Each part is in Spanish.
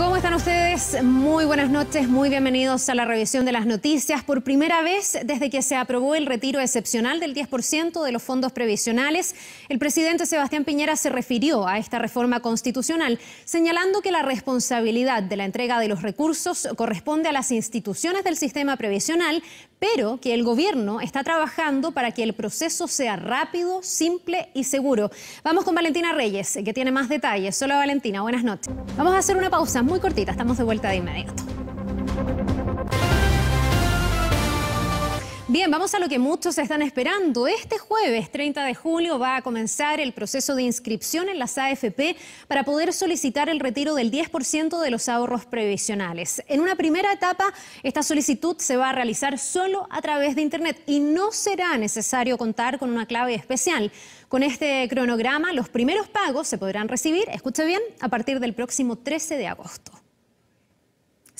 ¿Cómo están ustedes? Muy buenas noches, muy bienvenidos a la revisión de las noticias. Por primera vez desde que se aprobó el retiro excepcional del 10% de los fondos previsionales, el presidente Sebastián Piñera se refirió a esta reforma constitucional, señalando que la responsabilidad de la entrega de los recursos corresponde a las instituciones del sistema previsional, pero que el gobierno está trabajando para que el proceso sea rápido, simple y seguro. Vamos con Valentina Reyes, que tiene más detalles. Hola Valentina, buenas noches. Vamos a hacer una pausa muy cortita, estamos de vuelta de inmediato. Bien, vamos a lo que muchos están esperando. Este jueves 30 de julio va a comenzar el proceso de inscripción en las AFP para poder solicitar el retiro del 10% de los ahorros previsionales. En una primera etapa, esta solicitud se va a realizar solo a través de Internet y no será necesario contar con una clave especial. Con este cronograma, los primeros pagos se podrán recibir, escuche bien, a partir del próximo 13 de agosto.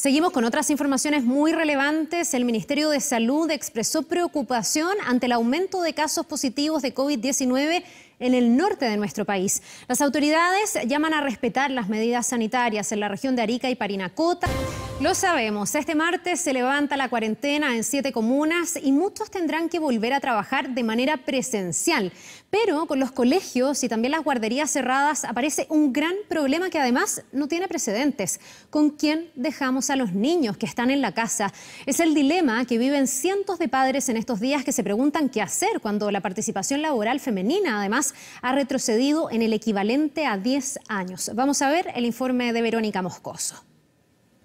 Seguimos con otras informaciones muy relevantes. El Ministerio de Salud expresó preocupación ante el aumento de casos positivos de COVID-19 en el norte de nuestro país. Las autoridades llaman a respetar las medidas sanitarias en la región de Arica y Parinacota. Lo sabemos, este martes se levanta la cuarentena en siete comunas y muchos tendrán que volver a trabajar de manera presencial. Pero con los colegios y también las guarderías cerradas aparece un gran problema que además no tiene precedentes. ¿Con quién dejamos a los niños que están en la casa? Es el dilema que viven cientos de padres en estos días que se preguntan qué hacer cuando la participación laboral femenina además ha retrocedido en el equivalente a 10 años. Vamos a ver el informe de Verónica Moscoso.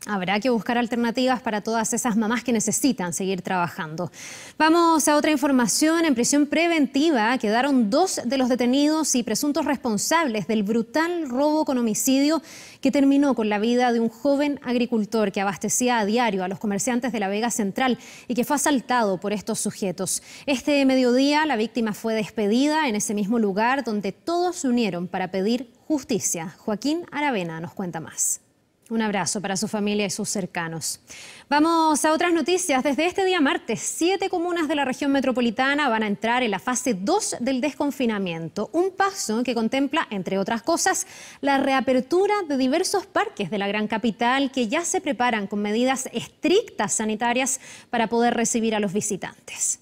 Habrá que buscar alternativas para todas esas mamás que necesitan seguir trabajando. Vamos a otra información. En prisión preventiva quedaron dos de los detenidos y presuntos responsables del brutal robo con homicidio que terminó con la vida de un joven agricultor que abastecía a diario a los comerciantes de la Vega Central y que fue asaltado por estos sujetos. Este mediodía la víctima fue despedida en ese mismo lugar donde todos se unieron para pedir justicia. Joaquín Aravena nos cuenta más. Un abrazo para su familia y sus cercanos. Vamos a otras noticias. Desde este día martes, siete comunas de la región metropolitana van a entrar en la fase 2 del desconfinamiento, un paso que contempla, entre otras cosas, la reapertura de diversos parques de la gran capital que ya se preparan con medidas estrictas sanitarias para poder recibir a los visitantes.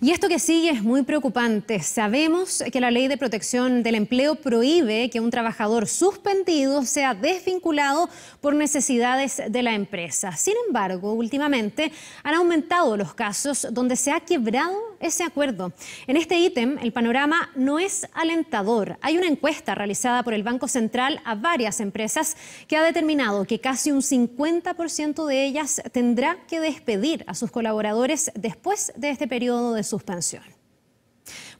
Y esto que sigue es muy preocupante. Sabemos que la ley de protección del empleo prohíbe que un trabajador suspendido sea desvinculado por necesidades de la empresa. Sin embargo, últimamente han aumentado los casos donde se ha quebrado ese acuerdo. En este ítem, el panorama no es alentador. Hay una encuesta realizada por el Banco Central a varias empresas que ha determinado que casi un 50% de ellas tendrá que despedir a sus colaboradores después de este periodo de suspensión.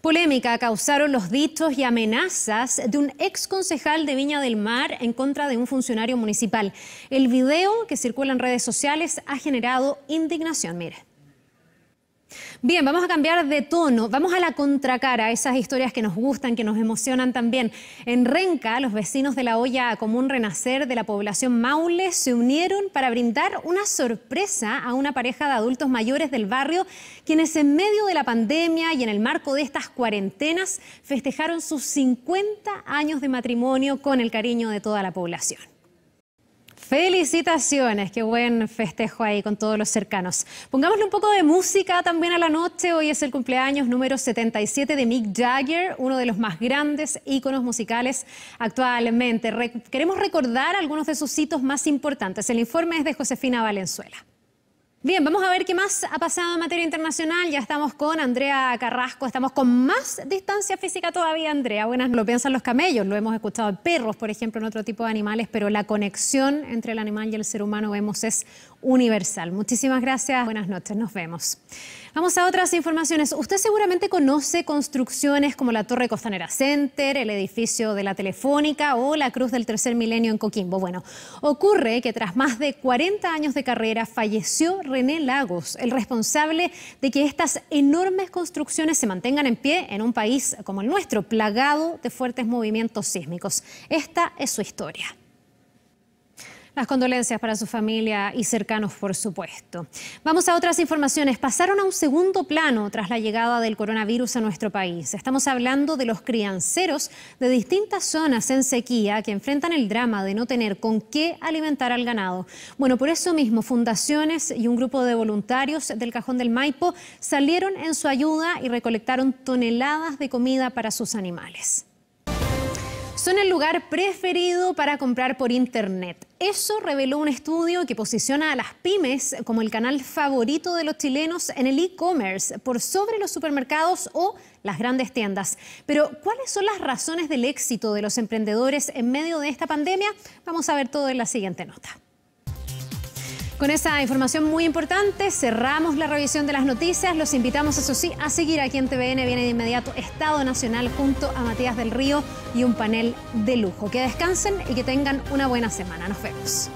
Polémica causaron los dichos y amenazas de un ex concejal de Viña del Mar en contra de un funcionario municipal. El video que circula en redes sociales ha generado indignación. Mire. Bien, vamos a cambiar de tono, vamos a la contracara, esas historias que nos gustan, que nos emocionan también. En Renca, los vecinos de la olla común Renacer de la población Maule se unieron para brindar una sorpresa a una pareja de adultos mayores del barrio, quienes en medio de la pandemia y en el marco de estas cuarentenas festejaron sus 50 años de matrimonio con el cariño de toda la población. Felicitaciones, qué buen festejo ahí con todos los cercanos. Pongámosle un poco de música también a la noche. Hoy es el cumpleaños número 77 de Mick Jagger, uno de los más grandes íconos musicales actualmente. queremos recordar algunos de sus hitos más importantes. El informe es de Josefina Valenzuela. Bien, vamos a ver qué más ha pasado en materia internacional. Ya estamos con Andrea Carrasco, estamos con más distancia física todavía, Andrea. Buenas, lo piensan los camellos, lo hemos escuchado en perros, por ejemplo, en otro tipo de animales, pero la conexión entre el animal y el ser humano, vemos, es universal. Muchísimas gracias, buenas noches, nos vemos. Vamos a otras informaciones. Usted seguramente conoce construcciones como la Torre Costanera Center, el edificio de la Telefónica o la Cruz del Tercer Milenio en Coquimbo. Bueno, ocurre que tras más de 40 años de carrera falleció René Lagos, el responsable de que estas enormes construcciones se mantengan en pie en un país como el nuestro, plagado de fuertes movimientos sísmicos. Esta es su historia. Las condolencias para su familia y cercanos, por supuesto. Vamos a otras informaciones. Pasaron a un segundo plano tras la llegada del coronavirus a nuestro país. Estamos hablando de los crianceros de distintas zonas en sequía que enfrentan el drama de no tener con qué alimentar al ganado. Bueno, por eso mismo, fundaciones y un grupo de voluntarios del Cajón del Maipo salieron en su ayuda y recolectaron toneladas de comida para sus animales son el lugar preferido para comprar por internet. Eso reveló un estudio que posiciona a las pymes como el canal favorito de los chilenos en el e-commerce, por sobre los supermercados o las grandes tiendas. Pero, ¿cuáles son las razones del éxito de los emprendedores en medio de esta pandemia? Vamos a ver todo en la siguiente nota. Con esa información muy importante cerramos la revisión de las noticias. Los invitamos, eso sí, a seguir aquí en TVN. Viene de inmediato Estado Nacional junto a Matías del Río y un panel de lujo. Que descansen y que tengan una buena semana. Nos vemos.